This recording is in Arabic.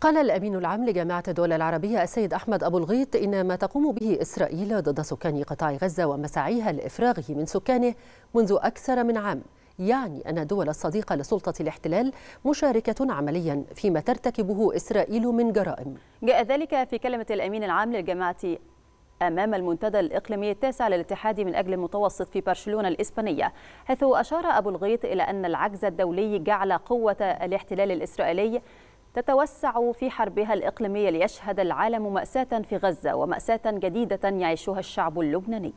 قال الأمين العام لجامعة الدول العربية السيد أحمد أبو الغيط إن ما تقوم به إسرائيل ضد سكان قطاع غزة ومساعيها لإفراغه من سكانه منذ أكثر من عام يعني أن الدول الصديقة لسلطة الاحتلال مشاركة عمليا فيما ترتكبه إسرائيل من جرائم جاء ذلك في كلمة الأمين العام للجامعة أمام المنتدى الإقليمي التاسع للاتحاد من أجل المتوسط في برشلونة الإسبانية حيث أشار أبو الغيط إلى أن العجز الدولي جعل قوة الاحتلال الإسرائيلي تتوسع في حربها الإقليمية ليشهد العالم مأساة في غزة ومأساة جديدة يعيشها الشعب اللبناني